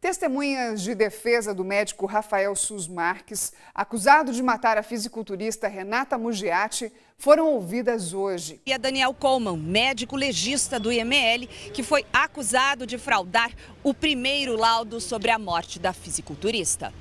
Testemunhas de defesa do médico Rafael Sus Marques, acusado de matar a fisiculturista Renata Mugiati, foram ouvidas hoje. E a Daniel Coleman, médico legista do IML, que foi acusado de fraudar o primeiro laudo sobre a morte da fisiculturista.